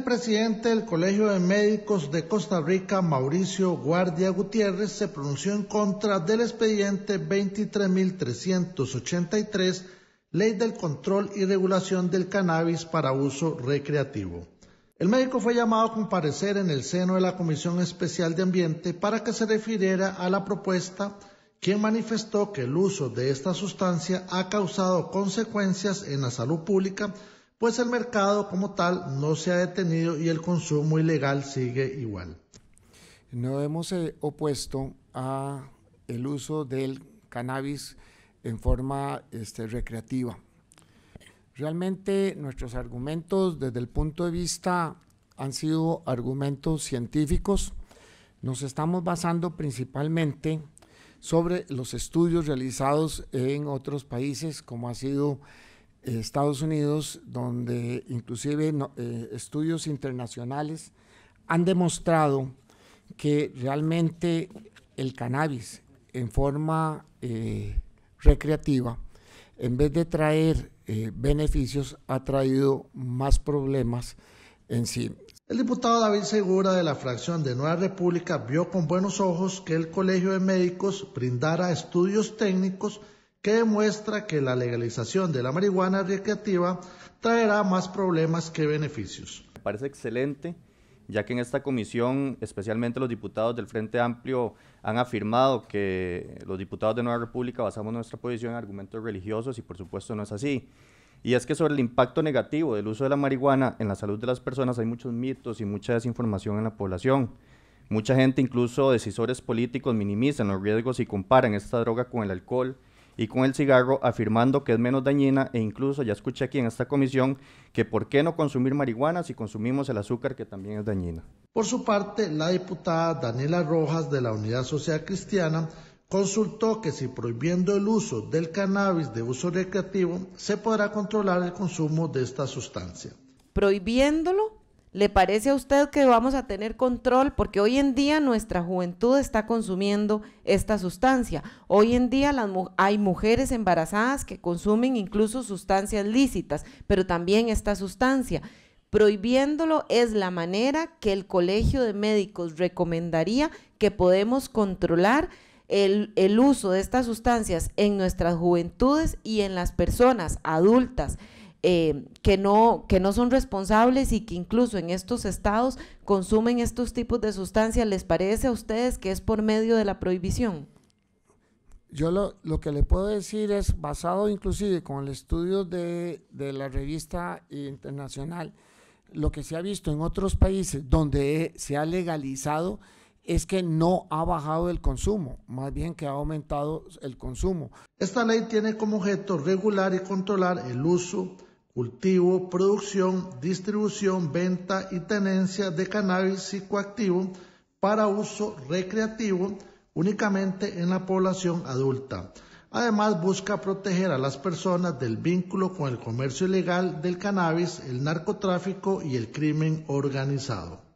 el presidente del Colegio de Médicos de Costa Rica, Mauricio Guardia Gutiérrez, se pronunció en contra del expediente 23.383, Ley del Control y Regulación del Cannabis para Uso Recreativo. El médico fue llamado a comparecer en el seno de la Comisión Especial de Ambiente para que se refiriera a la propuesta, quien manifestó que el uso de esta sustancia ha causado consecuencias en la salud pública, pues el mercado como tal no se ha detenido y el consumo ilegal sigue igual. No hemos eh, opuesto a el uso del cannabis en forma este, recreativa. Realmente nuestros argumentos desde el punto de vista han sido argumentos científicos. Nos estamos basando principalmente sobre los estudios realizados en otros países, como ha sido Estados Unidos, donde inclusive eh, estudios internacionales han demostrado que realmente el cannabis en forma eh, recreativa, en vez de traer eh, beneficios, ha traído más problemas en sí. El diputado David Segura de la fracción de Nueva República vio con buenos ojos que el Colegio de Médicos brindara estudios técnicos que demuestra que la legalización de la marihuana recreativa traerá más problemas que beneficios. Me parece excelente, ya que en esta comisión, especialmente los diputados del Frente Amplio, han afirmado que los diputados de Nueva República basamos nuestra posición en argumentos religiosos y por supuesto no es así. Y es que sobre el impacto negativo del uso de la marihuana en la salud de las personas hay muchos mitos y mucha desinformación en la población. Mucha gente, incluso decisores políticos, minimizan los riesgos y comparan esta droga con el alcohol, y con el cigarro, afirmando que es menos dañina e incluso ya escuché aquí en esta comisión que por qué no consumir marihuana si consumimos el azúcar que también es dañina. Por su parte, la diputada Daniela Rojas de la Unidad Social Cristiana consultó que si prohibiendo el uso del cannabis de uso recreativo, se podrá controlar el consumo de esta sustancia. Prohibiéndolo ¿Le parece a usted que vamos a tener control? Porque hoy en día nuestra juventud está consumiendo esta sustancia. Hoy en día hay mujeres embarazadas que consumen incluso sustancias lícitas, pero también esta sustancia. Prohibiéndolo es la manera que el Colegio de Médicos recomendaría que podemos controlar el uso de estas sustancias en nuestras juventudes y en las personas adultas. Eh, que, no, que no son responsables y que incluso en estos estados consumen estos tipos de sustancias, ¿les parece a ustedes que es por medio de la prohibición? Yo lo, lo que le puedo decir es, basado inclusive con el estudio de, de la revista internacional, lo que se ha visto en otros países donde se ha legalizado es que no ha bajado el consumo, más bien que ha aumentado el consumo. Esta ley tiene como objeto regular y controlar el uso, cultivo, producción, distribución, venta y tenencia de cannabis psicoactivo para uso recreativo únicamente en la población adulta. Además, busca proteger a las personas del vínculo con el comercio ilegal del cannabis, el narcotráfico y el crimen organizado.